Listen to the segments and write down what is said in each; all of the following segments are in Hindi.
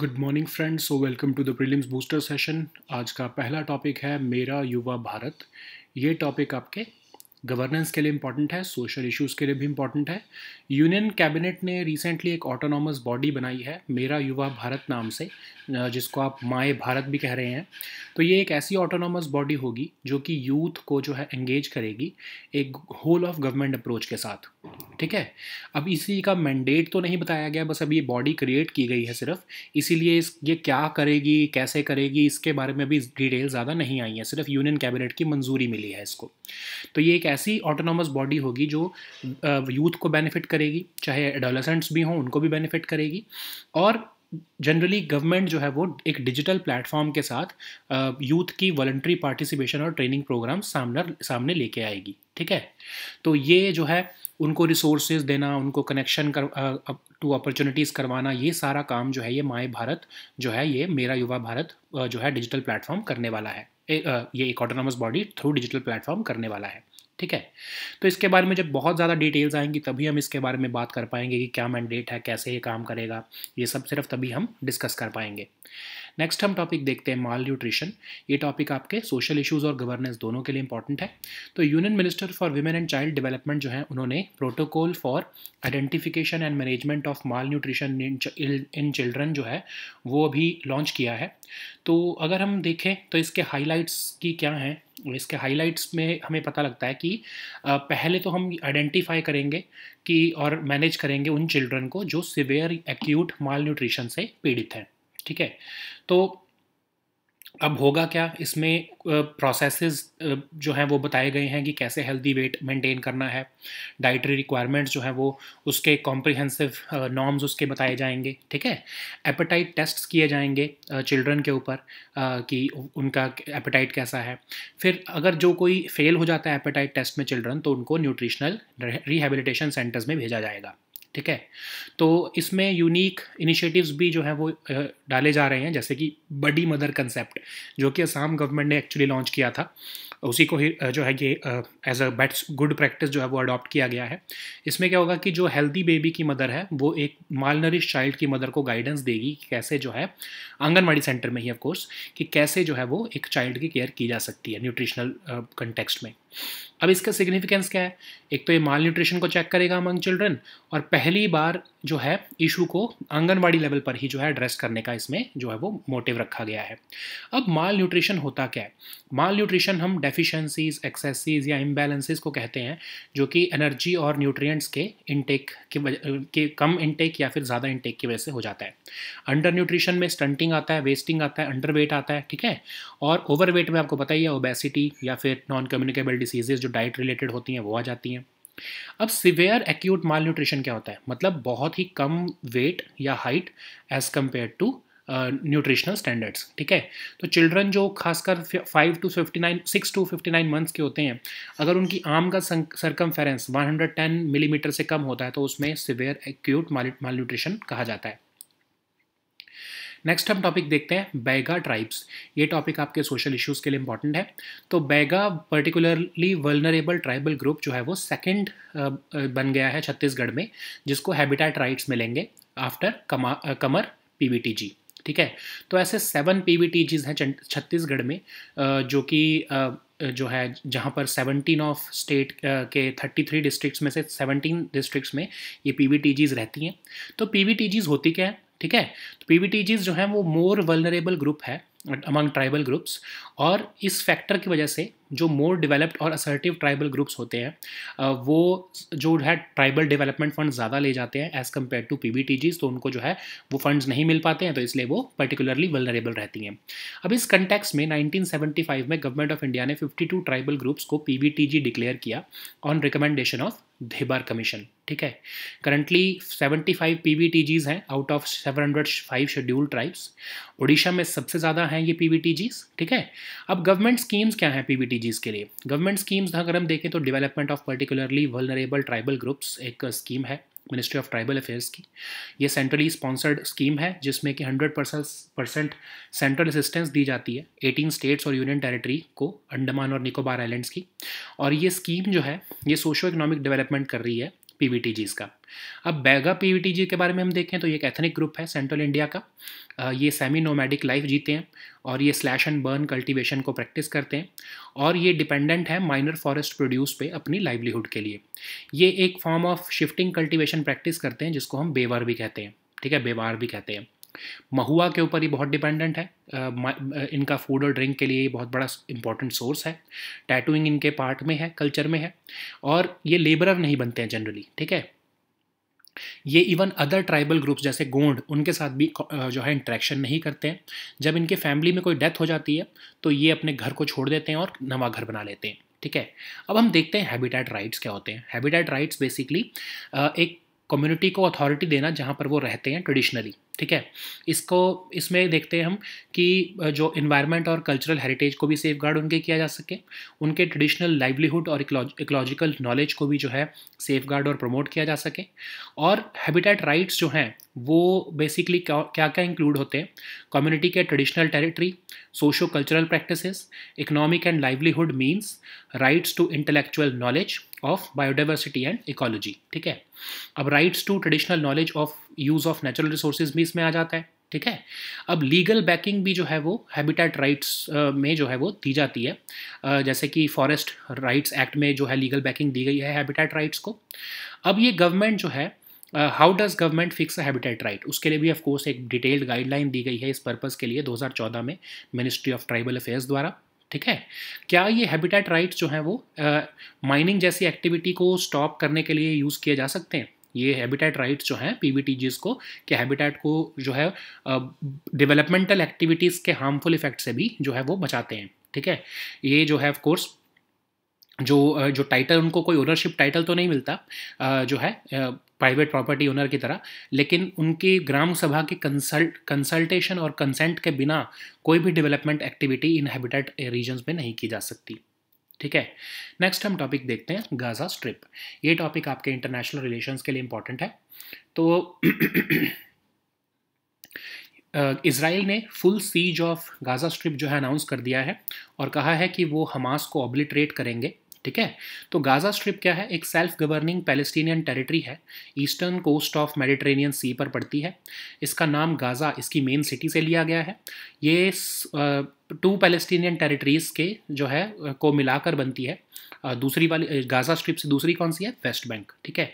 Good morning friends so welcome to the prelims booster session आज का पहला टॉपिक है मेरा युवा भारत ये टॉपिक आपके गवर्नेंस के लिए इम्पॉर्टेंट है सोशल इश्यूज़ के लिए भी इम्पॉर्टेंट है यूनियन कैबिनेट ने रिसेंटली एक ऑटोनॉमस बॉडी बनाई है मेरा युवा भारत नाम से जिसको आप माए भारत भी कह रहे हैं तो ये एक ऐसी ऑटोनॉमस बॉडी होगी जो कि यूथ को जो है एंगेज करेगी एक होल ऑफ गवर्नमेंट अप्रोच के साथ ठीक है अब इसी का मैंडेट तो नहीं बताया गया बस अब ये बॉडी क्रिएट की गई है सिर्फ इसीलिए इस ये क्या करेगी कैसे करेगी इसके बारे में अभी डिटेल ज़्यादा नहीं आई है सिर्फ यूनियन कैबिनेट की मंजूरी मिली है इसको तो ये एक ऐसी ऑटोनॉमस बॉडी होगी जो यूथ को बेनिफिट करेगी चाहे एडोलसेंट्स भी हों उनको भी बेनिफिट करेगी और जनरली गवर्नमेंट जो है वो एक डिजिटल प्लेटफॉर्म के साथ यूथ की वॉल्ट्री पार्टिसिपेशन और ट्रेनिंग प्रोग्राम सामने सामने लेके आएगी ठीक है तो ये जो है उनको रिसोर्सेज देना उनको कनेक्शन कर टू अपॉर्चुनिटीज़ करवाना ये सारा काम जो है ये माए भारत जो है ये मेरा युवा भारत जो है डिजिटल प्लेटफॉर्म करने वाला है ए, ये एक autonomous body through digital platform करने वाला है ठीक है तो इसके बारे में जब बहुत ज़्यादा डिटेल्स आएंगी तभी हम इसके बारे में बात कर पाएंगे कि क्या मैंडेट है कैसे ये काम करेगा ये सब सिर्फ तभी हम डिस्कस कर पाएंगे नेक्स्ट हम टॉपिक देखते हैं माल न्यूट्रिशन ये टॉपिक आपके सोशल इशूज़ और गवर्नेंस दोनों के लिए इंपॉर्टेंट है तो union minister for women and child development जो है उन्होंने protocol for identification and management of malnutrition in children जो है वो अभी लॉन्च किया है तो अगर हम देखें तो इसके हाईलाइट्स की क्या हैं इसके हाइलाइट्स में हमें पता लगता है कि पहले तो हम आइडेंटिफाई करेंगे कि और मैनेज करेंगे उन चिल्ड्रन को जो सिवियर एक्यूट माल न्यूट्रिशन से पीड़ित हैं ठीक है तो अब होगा क्या इसमें प्रोसेसेस जो हैं वो बताए गए हैं कि कैसे हेल्दी वेट मेंटेन करना है डाइटरी रिक्वायरमेंट्स जो हैं वो उसके कॉम्प्रिहेंसिव नॉर्म्स उसके बताए जाएंगे ठीक है एपेटाइट टेस्ट किए जाएंगे चिल्ड्रन के ऊपर कि उनका एपेटाइट कैसा है फिर अगर जो कोई फेल हो जाता है एपेटाइट टेस्ट में चिल्ड्रन तो उनको न्यूट्रिशनल रिहेबिलिटेशन सेंटर्स में भेजा जाएगा ठीक है तो इसमें यूनिक इनिशिएटिव्स भी जो है वो डाले जा रहे हैं जैसे कि बडी मदर कंसेप्ट जो कि असम गवर्नमेंट ने एक्चुअली लॉन्च किया था उसी को ही जो है ये एज अ बेट्स गुड प्रैक्टिस जो है वो अडॉप्ट किया गया है इसमें क्या होगा कि जो हेल्दी बेबी की मदर है वो एक मालनरिश चाइल्ड की मदर को गाइडेंस देगी कि कैसे जो है आंगनबाड़ी सेंटर में ही ऑफकोर्स कि कैसे जो है वो एक चाइल्ड की केयर की जा सकती है न्यूट्रिशनल कंटेक्स्ट में अब इसका सिग्निफिकेंस क्या है एक तो ये माल न्यूट्रिशन को चेक करेगा अमंग चिल्ड्रन और पहली बार जो है इशू को आंगनबाड़ी लेवल पर ही जो है एड्रेस करने का इसमें जो है वो मोटिव रखा गया है अब माल न्यूट्रिशन होता क्या है माल न्यूट्रिशन हम डेफिशिएंसीज एक्सेसीज या इम्बेलेंसेज को कहते हैं जो कि एनर्जी और न्यूट्रियट्स के इनटेक के, के कम इनटेक या फिर ज़्यादा इनटेक की वजह से हो जाता है अंडर न्यूट्रिशन में स्टंटिंग आता है वेस्टिंग आता है अंडर वेट आता है ठीक है और ओवरवेट में आपको पता ही है ओबेसिटी या फिर नॉन कम्युनिकेबल डिसीजेज जो डाइट रिलेटेड होती हैं वो आ जाती हैं अब सिवियर एक्यूट माल न्यूट्रिशन क्या होता है मतलब बहुत ही कम वेट या height as compared to nutritional standards ठीक है तो चिल्ड्रन जो खासकर five to fifty nine six to fifty nine months के होते हैं अगर उनकी आम का circumference one hundred ten millimetre से कम होता है तो उसमें सिवियर एक्यूट माल न्यूट्रिशन कहा जाता है नेक्स्ट हम टॉपिक देखते हैं बैगा ट्राइब्स ये टॉपिक आपके सोशल इश्यूज के लिए इंपॉर्टेंट है तो Baiga particularly vulnerable tribal group जो है वो सेकेंड uh, uh, बन गया है छत्तीसगढ़ में जिसको हैबिटेट राइट्स मिलेंगे आफ्टर कमा uh, कमर पीबीटीजी ठीक है तो ऐसे seven P V T Gs हैं छत्तीसगढ़ में जो कि जो है जहाँ पर सेवनटीन ऑफ स्टेट के थर्टी थ्री डिस्ट्रिक्ट में से सेवनटीन डिस्ट्रिक्ट में ये पी वी टी जीज रहती हैं तो पी वी टी जीज़ होती क्या है ठीक है तो पी जो हैं वो मोर वलनरेबल ग्रुप है अमंग ट्राइबल ग्रुप्स और इस फैक्टर की वजह से जो मोर डेवलप्ड और असर्टिव ट्राइबल ग्रुप्स होते हैं वो जो है ट्राइबल डेवलपमेंट फंड ज़्यादा ले जाते हैं एज़ कम्पेयर टू पी तो उनको जो है वो फंड्स नहीं मिल पाते हैं तो इसलिए वो पर्टिकुलरली वेलरेबल रहती हैं अब इस कंटेक्स में 1975 में गवर्नमेंट ऑफ इंडिया ने 52 ट्राइबल ग्रुप्स को पी डिक्लेयर किया on recommendation of Dhebar commission ठीक है currently 75 five P V T Gs हैं out of 705 schedule tribes Orissa में सबसे ज़्यादा हैं ये पी वी टी जीज ठीक है अब गवर्नमेंट स्कीम्स क्या हैं पी वी टी रेफ्यूजीज़ के लिए गवर्नमेंट स्कीम्स अगर हम देखें तो development of particularly vulnerable tribal groups एक स्कीम है मिनिस्ट्री ऑफ ट्राइबल अफेयर्स की ये सेंट्रली स्पॉन्सर्ड स्कीम है जिसमें कि 100 परसेंट सेंट्रल असिस्टेंस दी जाती है 18 स्टेट्स और यूनियन टेरिटरी को अंडमान और निकोबार आइलैंड्स की और ये स्कीम जो है ये सोशो इकोनॉमिक डेवलपमेंट कर रही है पीवीटीजीज का अब बैगा पीवीटीजी के बारे में हम देखें तो ये एक एथनिक ग्रुप है सेंट्रल इंडिया का ये सेमी नोमैडिक लाइफ जीते हैं और ये स्लैश एंड बर्न कल्टीवेशन को प्रैक्टिस करते हैं और ये डिपेंडेंट है माइनर फॉरेस्ट प्रोड्यूस पे अपनी लाइवलीहुड के लिए ये एक form of shifting cultivation practice करते हैं जिसको हम बेवार भी कहते हैं ठीक है बेवार भी कहते हैं महुआ के ऊपर ही बहुत डिपेंडेंट है इनका फूड और ड्रिंक के लिए बहुत बड़ा इंपॉर्टेंट सोर्स है टैटूइंग इनके पार्ट में है कल्चर में है और ये लेबरर नहीं बनते हैं जनरली ठीक है ये इवन अदर ट्राइबल ग्रुप्स जैसे गोंड उनके साथ भी जो है इंट्रैक्शन नहीं करते हैं जब इनके फैमिली में कोई डेथ हो जाती है तो ये अपने घर को छोड़ देते हैं और नवा घर बना लेते हैं ठीक है अब हम देखते हैं हैबिटेट राइट्स क्या होते हैं हैबिटेट राइट्स बेसिकली एक कम्युनिटी को अथॉरिटी देना जहाँ पर वो रहते हैं ट्रेडिशनली ठीक है इसको इसमें देखते हैं हम कि जो इन्वायरमेंट और कल्चरल हेरिटेज को भी सेफ गार्ड उनके किया जा सके उनके ट्रेडिशनल लाइवलीहुड और इकोलॉजिकल नॉलेज को भी जो है सेफ गार्ड और प्रमोट किया जा सके और हैबिटेट राइट्स जो हैं वो बेसिकली क्या क्या इंक्लूड होते हैं कम्युनिटी के traditional territory socio cultural practice economic and livelihood means rights to intellectual knowledge of biodiversity and ecology ठीक है अब rights to traditional knowledge of use of natural resources भी इसमें आ जाता है ठीक है अब लीगल बैकिंग भी जो है वो हैबिटेट राइट्स में जो है वो दी जाती है जैसे कि फॉरेस्ट राइट्स एक्ट में जो है लीगल बैकिंग दी गई है हैबिटेट राइट्स को अब ये गवर्नमेंट जो है how does government fix habitat right उसके लिए भी ऑफ कोर्स एक डिटेल्ड गाइडलाइन दी गई है इस पर्पज़ के लिए 2014 में मिनिस्ट्री ऑफ ट्राइबल अफेयर्स द्वारा ठीक है क्या ये हैबिटेट राइट्स जो हैं वो माइनिंग जैसी एक्टिविटी को स्टॉप करने के लिए यूज़ किए जा सकते हैं ये हैबिटेट राइट्स जो हैं पी को के हैबिटेट को जो है डेवलपमेंटल uh, एक्टिविटीज़ के हार्मफुल इफेक्ट से भी जो है वो बचाते हैं ठीक है ये जो है ऑफकोर्स जो जो टाइटल उनको कोई ओनरशिप टाइटल तो नहीं मिलता जो है प्राइवेट प्रॉपर्टी ओनर की तरह लेकिन उनकी ग्राम सभा की कंसल्ट कंसल्टेशन और कंसेंट के बिना कोई भी डेवलपमेंट एक्टिविटी इन हैबिटेट रीजन्स में नहीं की जा सकती ठीक है नेक्स्ट हम टॉपिक देखते हैं गाजा स्ट्रिप ये टॉपिक आपके इंटरनेशनल रिलेशंस के लिए इंपॉर्टेंट है तो इसराइल ने full siege of Gaza strip जो है अनाउंस कर दिया है और कहा है कि वो हमास को ऑब्लिट्रेट करेंगे ठीक है तो गाजा स्ट्रिप क्या है एक सेल्फ गवर्निंग पैलेस्टीनियन टेरिटरी है eastern coast of Mediterranean sea पर पड़ती है इसका नाम गाजा इसकी मेन सिटी से लिया गया है ये टू पैलेस्टीनियन टेरिटरीज के जो है को मिलाकर बनती है दूसरी वाली गाजा स्ट्रिप से दूसरी कौन सी है वेस्ट बैंक ठीक है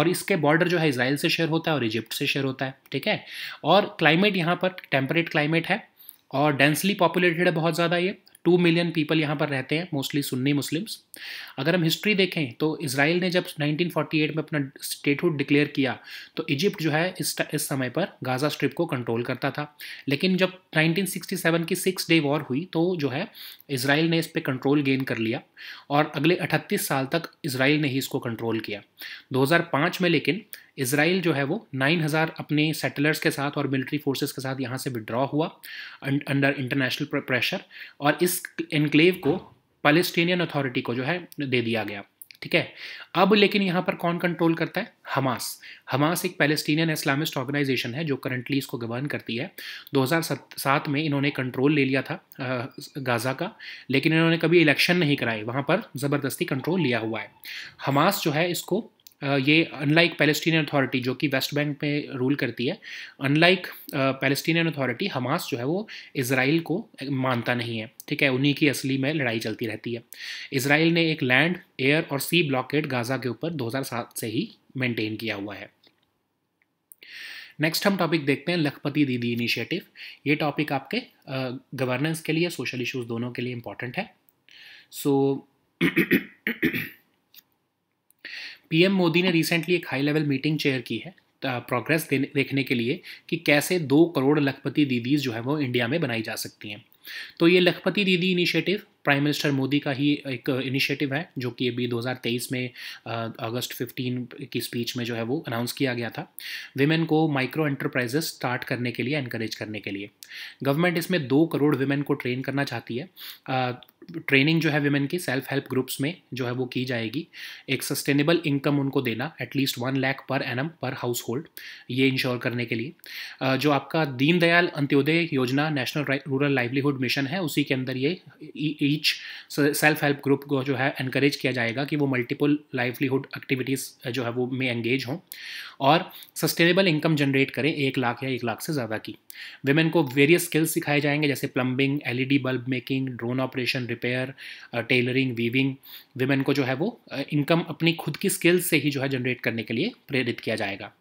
और इसके बॉर्डर जो है इसराइल से शेयर होता है और इजिप्ट से शेयर होता है ठीक है और क्लाइमेट यहाँ पर टेम्परेट क्लाइमेट है और डेंसली पॉपुलेटेड है बहुत ज़्यादा ये टू मिलियन पीपल यहाँ पर रहते हैं मोस्टली सुन्नी मुस्लिम्स अगर हम हिस्ट्री देखें तो इसराइल ने जब 1948 में अपना स्टेटहुड डिक्लेयर किया तो इजिप्ट जो है इस इस समय पर गाज़ा स्ट्रिप को कंट्रोल करता था लेकिन जब 1967 की सिक्स डे वॉर हुई तो जो है इसराइल ने इस पर कंट्रोल गेन कर लिया और अगले अठतीस साल तक इसराइल ने ही इसको कंट्रोल किया दो में लेकिन इसराइल जो है वो 9000 अपने सेटलर्स के साथ और मिलिट्री फोर्सेस के साथ यहाँ से विड्रॉ हुआ अंडर इंटरनेशनल प्रेशर और इस इनक्लेव को पैलेस्टीनियन अथॉरिटी को जो है दे दिया गया ठीक है अब लेकिन यहाँ पर कौन कंट्रोल करता है हमास हमास एक पैलेस्टीनियन इस्लामिस्ट ऑर्गेनाइजेशन है जो करंटली इसको गवर्न करती है 2007 में इन्होंने कंट्रोल ले लिया था गाज़ा का लेकिन इन्होंने कभी इलेक्शन नहीं कराए वहाँ पर ज़बरदस्ती कंट्रोल लिया हुआ है हमास जो है इसको ये अनलाइक पैलेस्टीनियन अथॉरिटी जो कि वेस्ट बैंक में रूल करती है अनलाइक पैलेस्टीनियन अथॉरिटी हमास जो है वो इसराइल को मानता नहीं है ठीक है उन्हीं की असली में लड़ाई चलती रहती है इसराइल ने एक लैंड एयर और सी ब्लॉकेट गाजा के ऊपर 2007 से ही मेंटेन किया हुआ है नेक्स्ट हम टॉपिक देखते हैं लखपति दीदी इनिशिएटिव ये टॉपिक आपके गवर्नेंस के लिए सोशल इश्यूज़ दोनों के लिए इम्पॉर्टेंट है सो so, पीएम मोदी ने रिसेंटली एक हाई लेवल मीटिंग चेयर की है प्रोग्रेस देखने के लिए कि कैसे दो करोड़ लखपति दीदीज जो है वो इंडिया में बनाई जा सकती हैं तो ये लखपति दीदी इनिशिएटिव प्राइम मिनिस्टर मोदी का ही एक इनिशिएटिव है जो कि अभी 2023 में अगस्त 15 की स्पीच में जो है वो अनाउंस किया गया था विमेन को माइक्रो एंटरप्राइजेस स्टार्ट करने के लिए इनक्रेज करने के लिए गवर्नमेंट इसमें दो करोड़ विमेन को ट्रेन करना चाहती है ट्रेनिंग जो है वेमेन की सेल्फ हेल्प ग्रुप्स में जो है वो की जाएगी एक सस्टेनेबल इनकम उनको देना at least one lakh per annum पर हाउस होल्ड ये इंश्योर करने के लिए जो आपका दीनदयाल अंत्योदय योजना नेशनल रूरल लाइवलीहुड मिशन है उसी के अंदर ये ईच सेल्फ हेल्प ग्रुप को जो है इनक्रेज किया जाएगा कि वो मल्टीपल लाइवलीहुड एक्टिविटीज़ जो है वो में एंगेज हों और सस्टेनेबल इनकम जनरेट करें एक लाख या एक लाख से ज़्यादा की वेमेन को वेरियस स्किल्स सिखाए जाएंगे जैसे plumbing L bulb making drone operation repair tailoring weaving women को जो है वो इनकम अपनी खुद की स्किल्स से ही जो है जनरेट करने के लिए प्रेरित किया जाएगा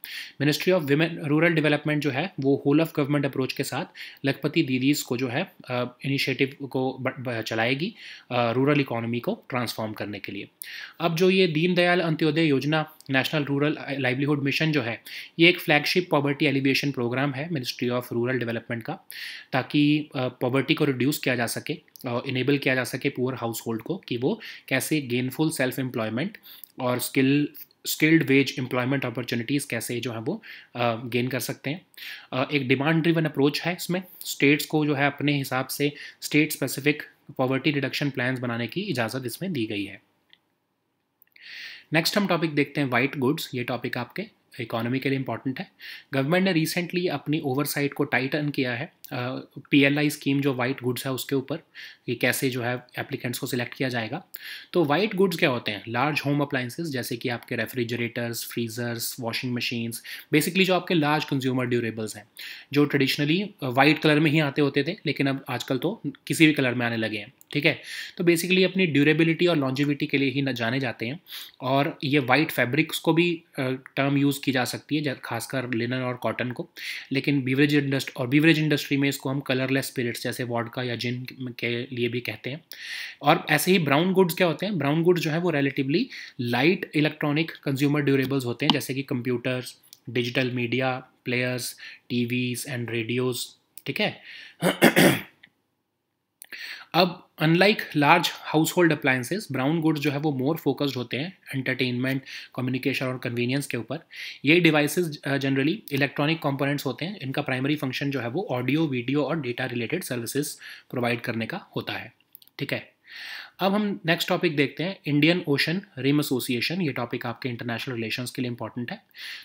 ministry of women rural development जो है वो होल ऑफ गवर्नमेंट अप्रोच के साथ लखपति दीदीज़ को जो है इनिशिएटिव को चलाएगी रूरल इकोनॉमी को ट्रांसफॉर्म करने के लिए अब जो ये दीनदयाल अंत्योदय योजना नेशनल रूरल लाइवलीहुड मिशन जो है ये एक फ्लैगशिप पॉवर्टी एलिवेशन प्रोग्राम है मिनिस्ट्री ऑफ रूरल डेवलपमेंट का ताकि पॉवर्टी को रिड्यूस किया जा सके इनेबल किया जा सके पुअर हाउस होल्ड को कि वो कैसे गेनफुल सेल्फ एम्प्लॉयमेंट और skill skilled wage employment opportunities कैसे जो है वो गेन कर सकते हैं एक डिमांड ड्रिवन अप्रोच है इसमें स्टेट्स को जो है अपने हिसाब से state specific poverty reduction plans बनाने की इजाज़त इसमें दी गई है नेक्स्ट हम टॉपिक देखते हैं वाइट गुड्स ये टॉपिक आपके इकोनॉमी के लिए इंपॉर्टेंट है गवर्नमेंट ने रिसेंटली अपनी ओवरसाइट को टाइटन किया है पी एल आई स्कीम जो वाइट गुड्स है उसके ऊपर कि कैसे जो है एप्लीकेंट्स को सिलेक्ट किया जाएगा तो वाइट गुड्स क्या होते हैं लार्ज होम अप्लाइंसेज जैसे कि आपके refrigerators freezers washing machines basically जो आपके लार्ज कंज्यूमर ड्यूरेबल्स हैं जो ट्रेडिशनली वाइट कलर में ही आते होते थे लेकिन अब आजकल तो किसी भी कलर में आने लगे हैं ठीक है तो बेसिकली अपनी ड्यूरेबिलिटी और लॉन्जिविटी के लिए ही जाने जाते हैं और ये वाइट फैब्रिक्स को भी टर्म यूज़ की जा सकती है खासकर लिनन और कॉटन को लेकिन बीवरेज इंडस्ट और बीवरेज इंडस्ट्री में इसको हम कलरलेस स्पिरिट्स जैसे वॉडका या जिन के लिए भी कहते हैं और ऐसे ही ब्राउन गुड्स क्या होते हैं ब्राउन गुड्स जो है वो relatively light electronic consumer durables होते हैं जैसे कि computers digital media players TVs and radios ठीक है अब unlike large household appliances brown goods जो है वो मोर फोकस्ड होते हैं एंटरटेनमेंट कम्युनिकेशन और कन्वीनियंस के ऊपर ये डिवाइसेज जनरली इलेक्ट्रॉनिक कंपोनेंट्स होते हैं इनका प्राइमरी फंक्शन जो है वो ऑडियो वीडियो और डेटा रिलेटेड सर्विसेज प्रोवाइड करने का होता है ठीक है अब हम नेक्स्ट टॉपिक देखते हैं इंडियन ओशन रिम एसोसिएशन ये टॉपिक आपके इंटरनेशनल रिलेशंस के लिए इंपॉर्टेंट है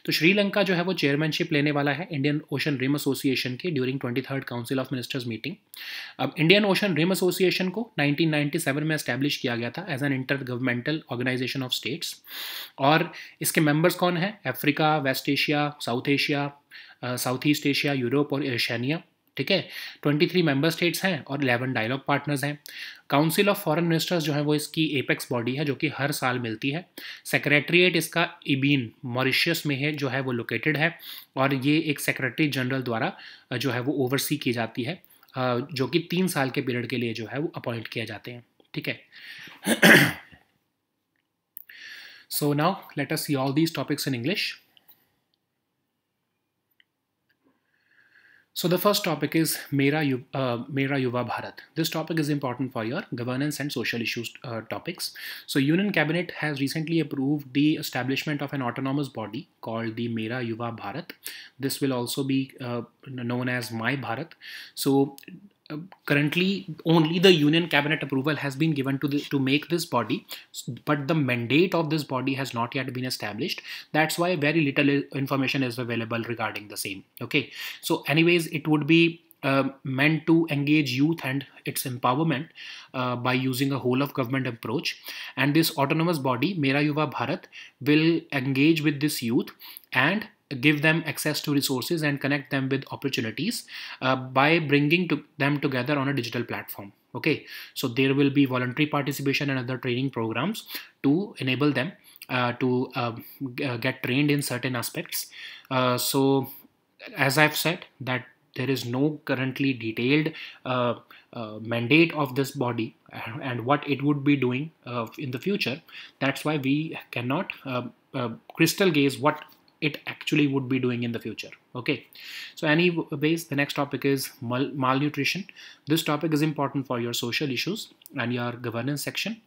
तो श्रीलंका जो है वो चेयरमैनशिप लेने वाला है इंडियन ओशन रिम एसोसिएशन के during twenty third council of ministers meeting अब इंडियन ओशन रिम एसोसिएशन को 1997 में एस्टैब्लिश किया गया था as an inter governmental organisation of states और इसके मेंबर्स कौन हैं Africa West Asia South Asia South East Asia Europe और एशानिया ठीक है 23 मेंबर स्टेट्स हैं और 11 डायलॉग पार्टनर्स हैं काउंसिल ऑफ फॉरेन मिनिस्टर्स जो है वो इसकी एपेक्स बॉडी है जो कि हर साल मिलती है सेक्रेटरीट इसका इबीन मॉरिशियस में है जो है वो लोकेटेड है और ये एक सेक्रेटरी जनरल द्वारा जो है वो ओवरसी की जाती है जो कि तीन साल के पीरियड के लिए जो है वो अपॉइंट किया जाते हैं ठीक है so now let us see all these topics in English So the first topic is Mera, uh, Mera Yuva Bharat. This topic is important for your governance and social issues uh, topics. So Union Cabinet has recently approved the establishment of an autonomous body called the Mera Yuva Bharat. This will also be uh, known as My Bharat. So currently only the union cabinet approval has been given to the, to make this body but the mandate of this body has not yet been established that's why very little information is available regarding the same okay so anyways it would be uh, meant to engage youth and its empowerment uh, by using a whole of government approach and this autonomous body mera yuva bharat will engage with this youth and give them access to resources and connect them with opportunities uh, by bringing to them together on a digital platform okay so there will be voluntary participation and other training programs to enable them uh, to um, uh, get trained in certain aspects uh, so as i've said that there is no currently detailed uh, uh, mandate of this body and what it would be doing in the future that's why we cannot um, crystal gaze what it actually would be doing in the future okay so anyways the next topic is mal malnutrition this topic is important for your social issues and your governance section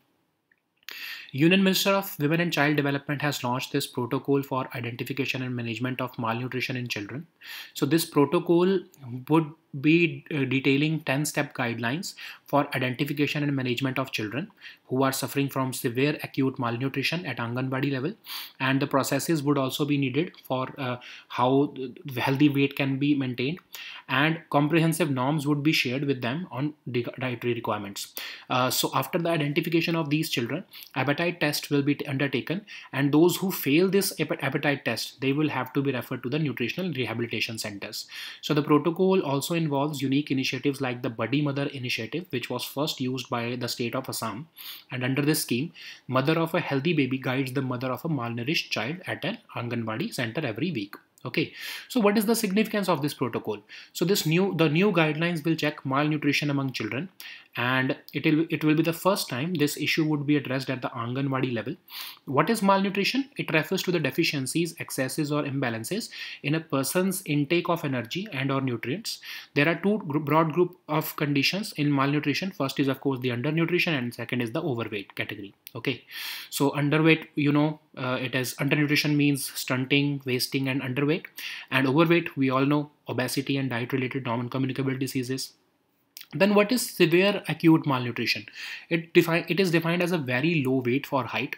Union Minister of Women and Child Development has launched this protocol for identification and management of malnutrition in children. So this protocol would be uh, detailing 10 step guidelines for identification and management of children who are suffering from severe acute malnutrition at Anganwadi level and the processes would also be needed for uh, how healthy weight can be maintained and comprehensive norms would be shared with them on dietary requirements. Uh, so after the identification of these children appetite test will be undertaken and those who fail this appetite test they will have to be referred to the nutritional rehabilitation centers. So the protocol also involves unique initiatives like the Buddy Mother initiative, which was first used by the state of Assam. And under this scheme, mother of a healthy baby guides the mother of a malnourished child at an Anganwadi center every week okay so what is the significance of this protocol so this new the new guidelines will check malnutrition among children and it will it will be the first time this issue would be addressed at the Anganwadi level. What is malnutrition? It refers to the deficiencies, excesses or imbalances in a person's intake of energy and or nutrients. There are two broad group of conditions in malnutrition. First is of course the undernutrition and second is the overweight category. Okay, so underweight, you know, uh, it is undernutrition means stunting, wasting and underweight and overweight we all know obesity and diet related non-communicable diseases then what is severe acute malnutrition? It define it is defined as a very low weight for height,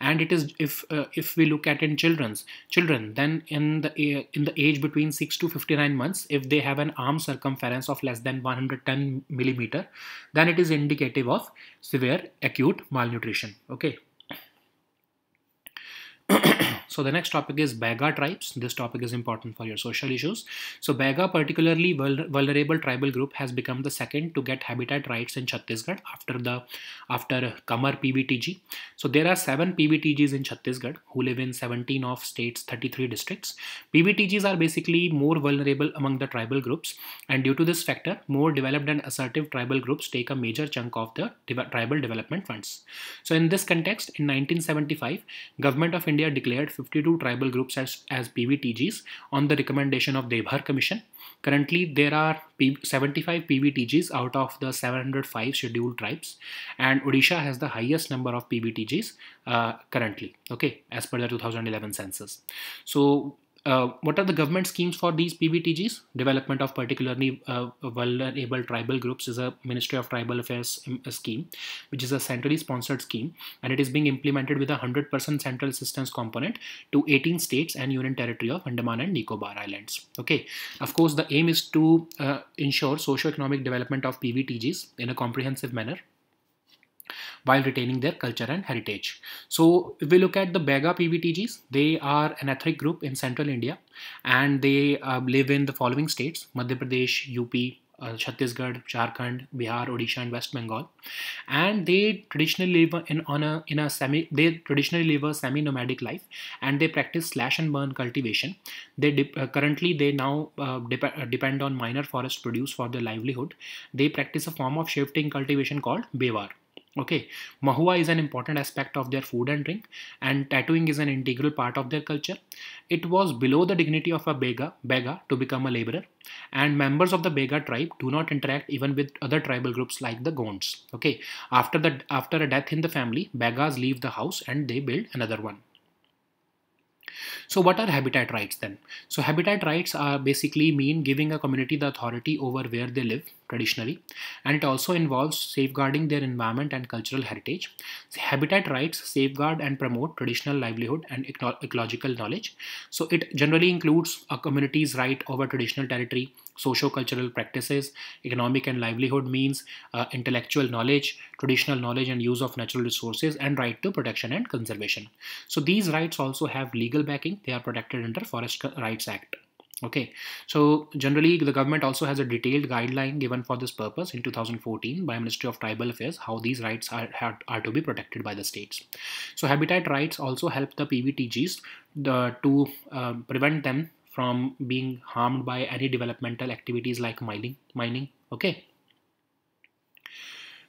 and it is if uh, if we look at in children's children, then in the in the age between six to fifty nine months, if they have an arm circumference of less than one hundred ten millimeter, then it is indicative of severe acute malnutrition. Okay. So the next topic is Baga tribes. This topic is important for your social issues. So Baga, particularly vulnerable tribal group, has become the second to get habitat rights in Chhattisgarh after the after Kamar PBTG. So there are seven PBTGs in Chhattisgarh who live in 17 of states, 33 districts. PBTGs are basically more vulnerable among the tribal groups, and due to this factor, more developed and assertive tribal groups take a major chunk of the tribal development funds. So in this context, in 1975, government of India declared 52 tribal groups as, as PVTGs on the recommendation of Debhar Commission. Currently, there are 75 PVTGs out of the 705 scheduled tribes, and Odisha has the highest number of PVTGs uh, currently, okay, as per the 2011 census. So, uh, what are the government schemes for these PBTGs? Development of particularly uh, vulnerable tribal groups is a Ministry of Tribal Affairs um, scheme, which is a centrally sponsored scheme, and it is being implemented with a 100% central assistance component to 18 states and union territory of Andaman and Nicobar Islands. Okay, of course, the aim is to uh, ensure socio-economic development of PBTGs in a comprehensive manner while retaining their culture and heritage. So if we look at the Bega PVTGs, they are an ethnic group in central India and they uh, live in the following states, Madhya Pradesh, UP, uh, Chhattisgarh, Jharkhand, Bihar, Odisha, and West Bengal, and they traditionally live in on a in a semi they traditionally live a semi nomadic life, and they practice slash and burn cultivation. They dip, uh, currently they now uh, dep uh, depend on minor forest produce for their livelihood. They practice a form of shifting cultivation called bewar. Okay, Mahua is an important aspect of their food and drink, and tattooing is an integral part of their culture. It was below the dignity of a Bega, Bega to become a laborer, and members of the Bega tribe do not interact even with other tribal groups like the Gonds. Okay, after the after a death in the family, Begas leave the house and they build another one. So what are habitat rights then? So habitat rights are basically mean giving a community the authority over where they live traditionally and it also involves safeguarding their environment and cultural heritage. So habitat rights safeguard and promote traditional livelihood and ecological knowledge. So it generally includes a community's right over traditional territory, socio-cultural practices, economic and livelihood means, uh, intellectual knowledge, traditional knowledge and use of natural resources, and right to protection and conservation. So these rights also have legal backing. They are protected under Forest Rights Act okay so generally the government also has a detailed guideline given for this purpose in 2014 by ministry of tribal affairs how these rights are, are, are to be protected by the states so habitat rights also help the pvtgs the, to uh, prevent them from being harmed by any developmental activities like mining mining okay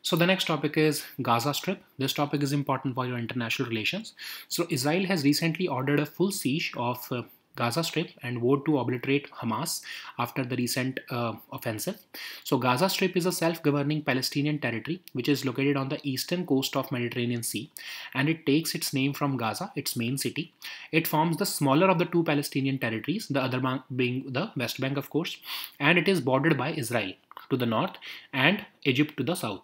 so the next topic is Gaza Strip. This topic is important for your international relations. So Israel has recently ordered a full siege of uh, Gaza Strip and vowed to obliterate Hamas after the recent uh, offensive. So Gaza Strip is a self-governing Palestinian territory which is located on the eastern coast of Mediterranean Sea and it takes its name from Gaza, its main city. It forms the smaller of the two Palestinian territories, the other being the West Bank of course, and it is bordered by Israel to the north and Egypt to the south.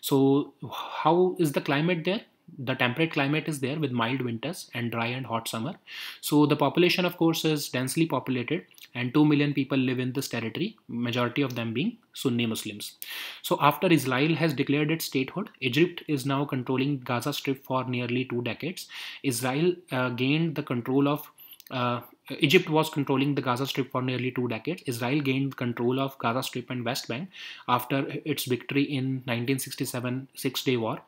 So how is the climate there? the temperate climate is there with mild winters and dry and hot summer. So the population of course is densely populated and 2 million people live in this territory, majority of them being Sunni Muslims. So after Israel has declared its statehood, Egypt is now controlling Gaza Strip for nearly two decades. Israel uh, gained the control of uh, Egypt was controlling the Gaza Strip for nearly two decades. Israel gained control of Gaza Strip and West Bank after its victory in 1967 Six Day War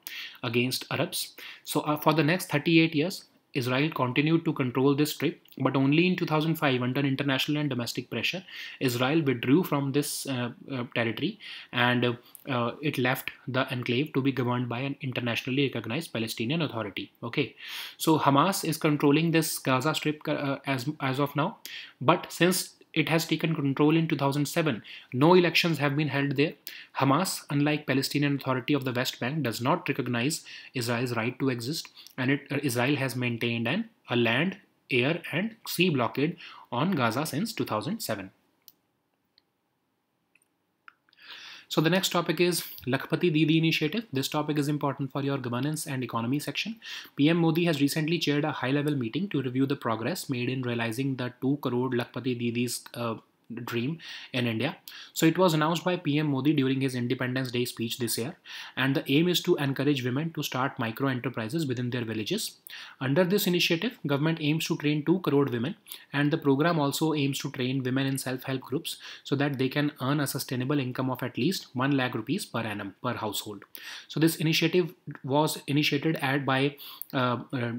against Arabs. So uh, for the next 38 years, Israel continued to control this strip, but only in 2005, under international and domestic pressure, Israel withdrew from this uh, uh, territory and uh, uh, it left the enclave to be governed by an internationally recognized Palestinian Authority. Okay, so Hamas is controlling this Gaza Strip uh, as as of now, but since it has taken control in 2007. No elections have been held there. Hamas, unlike Palestinian Authority of the West Bank, does not recognize Israel's right to exist, and it, uh, Israel has maintained an, a land, air, and sea blockade on Gaza since 2007. So the next topic is Lakhpati Didi Initiative. This topic is important for your governance and economy section. PM Modi has recently chaired a high-level meeting to review the progress made in realizing the 2 crore Lakhpati Didis uh, dream in India. So it was announced by PM Modi during his Independence Day speech this year and the aim is to encourage women to start micro enterprises within their villages. Under this initiative, government aims to train 2 crore women and the program also aims to train women in self-help groups so that they can earn a sustainable income of at least 1 lakh rupees per annum per household. So this initiative was initiated at by uh, uh,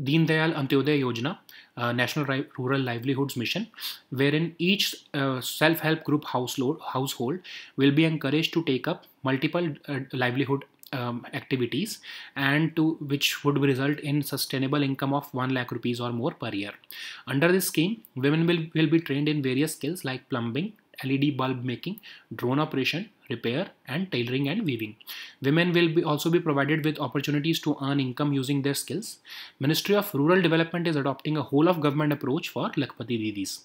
Deendayal Antyodaya Yojana, uh, National Rural Livelihoods Mission, wherein each uh, self-help group household will be encouraged to take up multiple uh, livelihood um, activities and to which would result in sustainable income of 1 lakh rupees or more per year. Under this scheme, women will, will be trained in various skills like plumbing, LED bulb making, drone operation, repair and tailoring and weaving. Women will be also be provided with opportunities to earn income using their skills. Ministry of Rural Development is adopting a whole of government approach for Lakpati Didis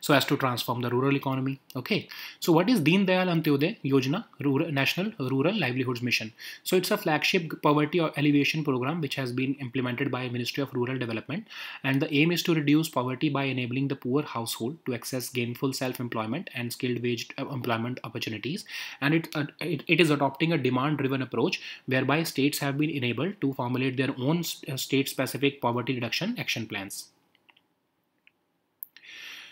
so as to transform the rural economy. Okay, so what is Deen Dayal Antyodaya Yojana, rural, National Rural Livelihoods Mission? So it's a flagship poverty alleviation program which has been implemented by Ministry of Rural Development, and the aim is to reduce poverty by enabling the poor household to access gainful self-employment and skilled wage uh, employment opportunities. And it, uh, it, it is adopting a demand-driven approach whereby states have been enabled to formulate their own uh, state-specific poverty reduction action plans.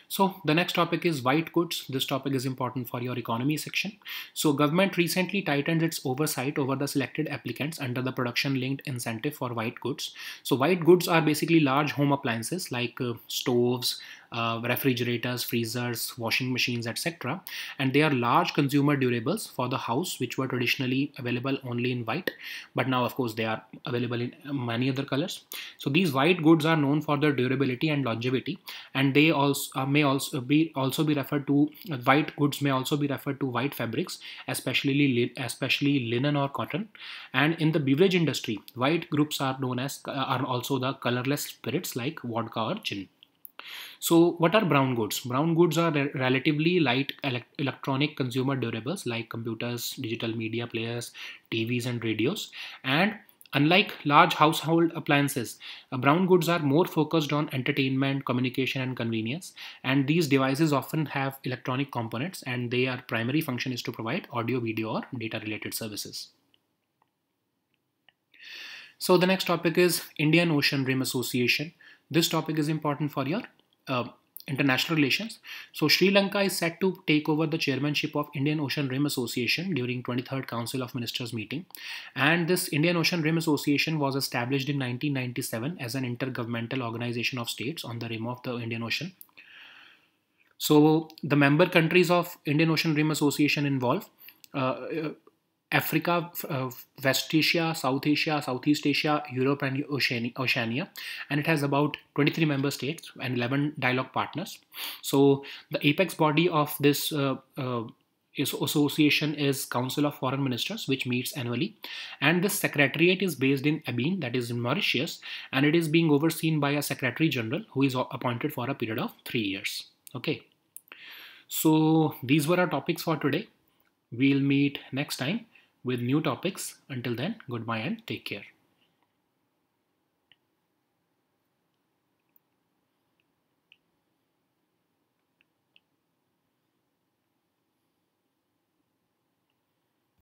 So the next topic is white goods. This topic is important for your economy section. So government recently tightened its oversight over the selected applicants under the production linked incentive for white goods. So white goods are basically large home appliances like uh, stoves, uh, refrigerators, freezers, washing machines, etc. And they are large consumer durables for the house, which were traditionally available only in white, but now, of course, they are available in many other colors. So these white goods are known for their durability and longevity, and they also uh, may also uh, be also be referred to uh, white goods may also be referred to white fabrics, especially especially linen or cotton. And in the beverage industry, white groups are known as uh, are also the colorless spirits like vodka or gin. So what are brown goods? Brown goods are re relatively light electronic consumer durables like computers, digital media players, TVs and radios and Unlike large household appliances, uh, brown goods are more focused on entertainment, communication and convenience and these devices often have electronic components and their primary function is to provide audio, video or data related services. So the next topic is Indian Ocean Rim Association. This topic is important for your uh, international relations. So Sri Lanka is set to take over the chairmanship of Indian Ocean Rim Association during 23rd Council of Ministers meeting. And this Indian Ocean Rim Association was established in 1997 as an intergovernmental organization of states on the rim of the Indian Ocean. So the member countries of Indian Ocean Rim Association involve uh, uh Africa, uh, West Asia, South Asia, Southeast Asia, Europe, and Oceania, And it has about 23 member states and 11 dialogue partners. So the apex body of this uh, uh, association is Council of Foreign Ministers, which meets annually. And this secretariat is based in Abidjan, that is in Mauritius, and it is being overseen by a secretary general who is appointed for a period of three years. Okay. So these were our topics for today. We'll meet next time with new topics. Until then, goodbye and take care.